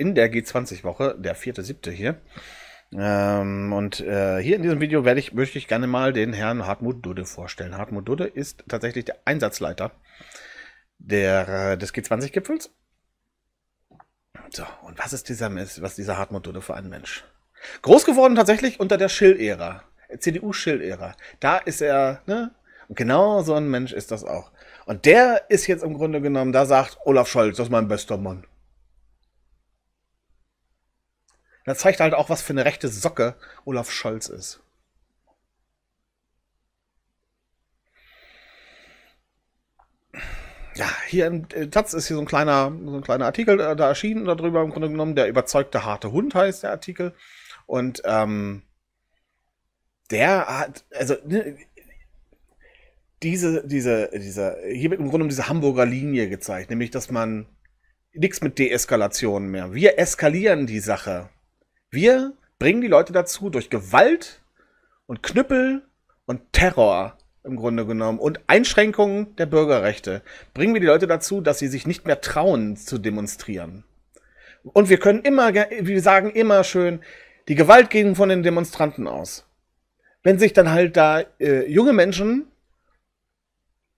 in der G20-Woche, der vierte, siebte hier. Ähm, und äh, hier in diesem Video werde ich, möchte ich gerne mal den Herrn Hartmut Dudde vorstellen. Hartmut Dudde ist tatsächlich der Einsatzleiter der, äh, des G20-Gipfels. So, und was ist dieser, was dieser Hartmut Dudde für ein Mensch? Groß geworden tatsächlich unter der Schill-Ära, CDU-Schill-Ära. Da ist er, ne? Und genau so ein Mensch ist das auch. Und der ist jetzt im Grunde genommen, da sagt Olaf Scholz, das ist mein bester Mann. Das zeigt halt auch, was für eine rechte Socke Olaf Scholz ist. Ja, hier im äh, Taz ist hier so ein kleiner, so ein kleiner Artikel äh, da erschienen darüber im Grunde genommen. Der überzeugte harte Hund heißt der Artikel. Und ähm, der hat, also ne, diese, diese, diese, hier wird im Grunde genommen diese Hamburger Linie gezeigt, nämlich dass man nichts mit Deeskalation mehr. Wir eskalieren die Sache. Wir bringen die Leute dazu, durch Gewalt und Knüppel und Terror im Grunde genommen und Einschränkungen der Bürgerrechte bringen wir die Leute dazu, dass sie sich nicht mehr trauen zu demonstrieren. Und wir können immer, wir sagen immer schön, die Gewalt ging von den Demonstranten aus. Wenn sich dann halt da äh, junge Menschen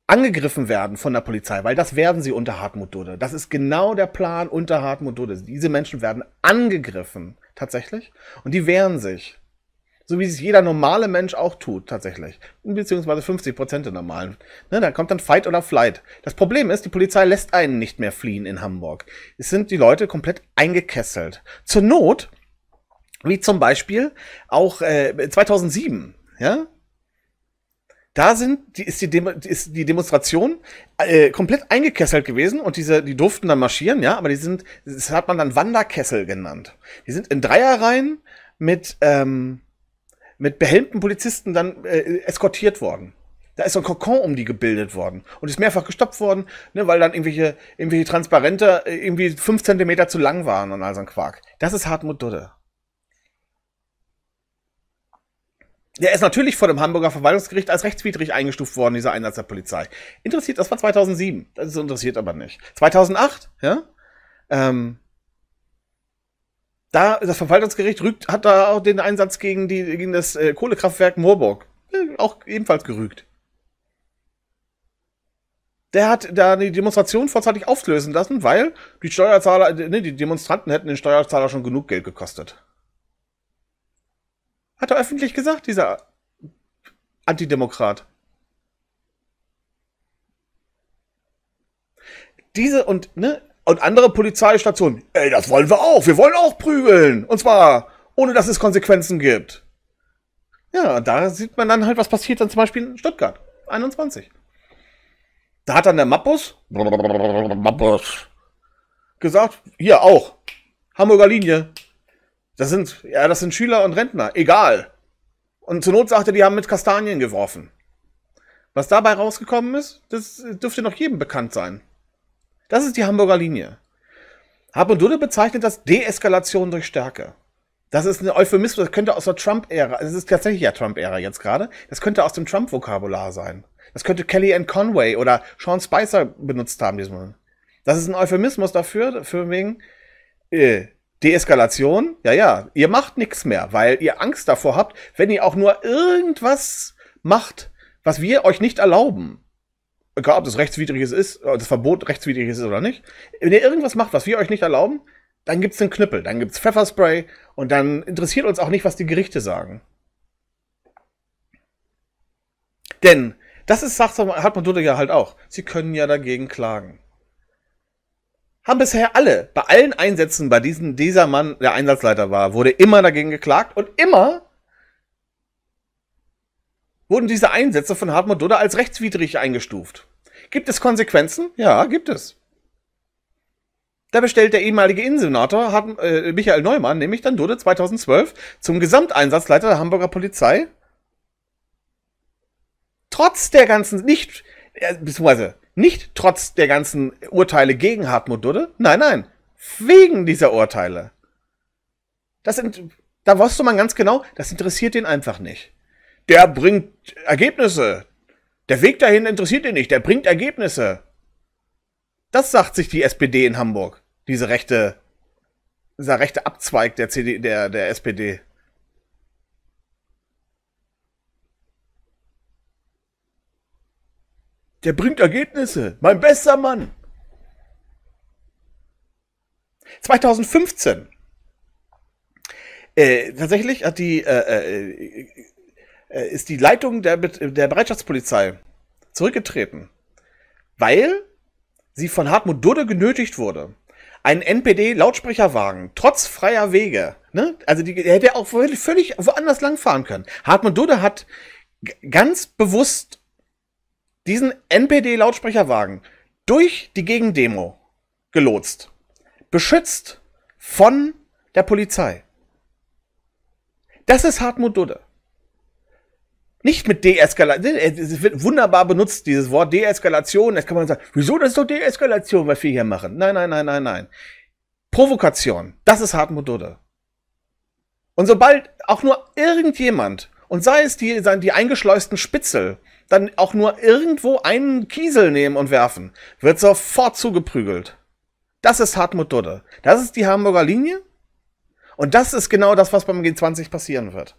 angegriffen werden von der Polizei, weil das werden sie unter Hartmut Dode. Das ist genau der Plan unter Hartmut Dode. Diese Menschen werden angegriffen tatsächlich. Und die wehren sich. So wie es jeder normale Mensch auch tut, tatsächlich. Beziehungsweise 50 Prozent der normalen. Ne, da kommt dann Fight oder Flight. Das Problem ist, die Polizei lässt einen nicht mehr fliehen in Hamburg. Es sind die Leute komplett eingekesselt. Zur Not, wie zum Beispiel auch äh, 2007, ja, da sind, die, ist, die Demo, ist die Demonstration äh, komplett eingekesselt gewesen und diese, die durften dann marschieren, ja, aber die sind, das hat man dann Wanderkessel genannt. Die sind in Dreierreihen mit, ähm, mit behelmten Polizisten dann äh, eskortiert worden. Da ist so ein Kokon um die gebildet worden und ist mehrfach gestoppt worden, ne, weil dann irgendwelche, irgendwelche Transparente äh, irgendwie fünf Zentimeter zu lang waren und all so ein Quark. Das ist Hartmut Dudde. Der ist natürlich vor dem Hamburger Verwaltungsgericht als rechtswidrig eingestuft worden, dieser Einsatz der Polizei. Interessiert, das war 2007. Das interessiert aber nicht. 2008, ja? Ähm, da, das Verwaltungsgericht rügt, hat da auch den Einsatz gegen, die, gegen das äh, Kohlekraftwerk Moorburg äh, auch ebenfalls gerügt. Der hat da die Demonstration vorzeitig auflösen lassen, weil die Steuerzahler, äh, ne, die Demonstranten hätten den Steuerzahler schon genug Geld gekostet. Hat er öffentlich gesagt, dieser Antidemokrat. Diese und, ne, und andere Polizeistationen, ey, das wollen wir auch, wir wollen auch prügeln. Und zwar, ohne dass es Konsequenzen gibt. Ja, da sieht man dann halt, was passiert dann zum Beispiel in Stuttgart, 21. Da hat dann der Mappus, Mappus gesagt, hier auch, Hamburger Linie, das sind, ja, das sind Schüler und Rentner. Egal. Und zur Not sagte, die haben mit Kastanien geworfen. Was dabei rausgekommen ist, das dürfte noch jedem bekannt sein. Das ist die Hamburger Linie. Hab und Habendudde bezeichnet das Deeskalation durch Stärke. Das ist ein Euphemismus, das könnte aus der Trump-Ära, es ist tatsächlich ja Trump-Ära jetzt gerade, das könnte aus dem Trump-Vokabular sein. Das könnte Kelly and Conway oder Sean Spicer benutzt haben diesmal. Das ist ein Euphemismus dafür, für wegen, äh, Deeskalation, ja, ja, ihr macht nichts mehr, weil ihr Angst davor habt, wenn ihr auch nur irgendwas macht, was wir euch nicht erlauben. Egal, ob das rechtswidriges ist, das Verbot rechtswidriges ist oder nicht. Wenn ihr irgendwas macht, was wir euch nicht erlauben, dann gibt's den Knüppel, dann gibt's Pfefferspray und dann interessiert uns auch nicht, was die Gerichte sagen. Denn, das ist, sagt Hartmut Dutte ja halt auch, sie können ja dagegen klagen haben bisher alle, bei allen Einsätzen, bei diesen dieser Mann der Einsatzleiter war, wurde immer dagegen geklagt und immer wurden diese Einsätze von Hartmut Dodder als rechtswidrig eingestuft. Gibt es Konsequenzen? Ja, gibt es. Da bestellt der ehemalige Innensenator hat, äh, Michael Neumann nämlich dann Dode 2012 zum Gesamteinsatzleiter der Hamburger Polizei. Trotz der ganzen nicht, äh, beziehungsweise nicht trotz der ganzen Urteile gegen Hartmut Dudde. Nein, nein. Wegen dieser Urteile. Das da weißt du mal ganz genau, das interessiert ihn einfach nicht. Der bringt Ergebnisse. Der Weg dahin interessiert ihn nicht. Der bringt Ergebnisse. Das sagt sich die SPD in Hamburg. Diese rechte, dieser rechte Abzweig der, CD, der, der SPD. Der bringt Ergebnisse. Mein bester Mann. 2015. Äh, tatsächlich hat die, äh, äh, äh, äh ist die Leitung der, der Bereitschaftspolizei zurückgetreten, weil sie von Hartmut Dudde genötigt wurde, einen NPD-Lautsprecherwagen trotz freier Wege, ne? also die, der hätte auch völlig woanders langfahren können. Hartmut Dudde hat ganz bewusst diesen NPD-Lautsprecherwagen durch die Gegendemo gelotst. Beschützt von der Polizei. Das ist Hartmut Dudde. Nicht mit Deeskalation. Ne, es wird wunderbar benutzt, dieses Wort Deeskalation. Jetzt kann man sagen, wieso das ist doch Deeskalation, was wir hier machen. Nein, nein, nein, nein, nein. Provokation. Das ist Hartmut Dudde. Und sobald auch nur irgendjemand und sei es die, die eingeschleusten Spitzel, dann auch nur irgendwo einen Kiesel nehmen und werfen, wird sofort zugeprügelt. Das ist Hartmut Dudde. Das ist die Hamburger Linie. Und das ist genau das, was beim G20 passieren wird.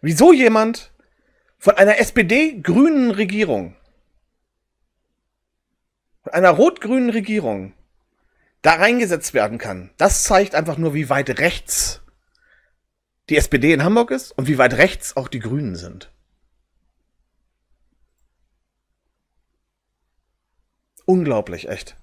Wieso jemand von einer SPD-grünen Regierung einer rot-grünen Regierung da reingesetzt werden kann, das zeigt einfach nur, wie weit rechts die SPD in Hamburg ist und wie weit rechts auch die Grünen sind. Unglaublich, echt.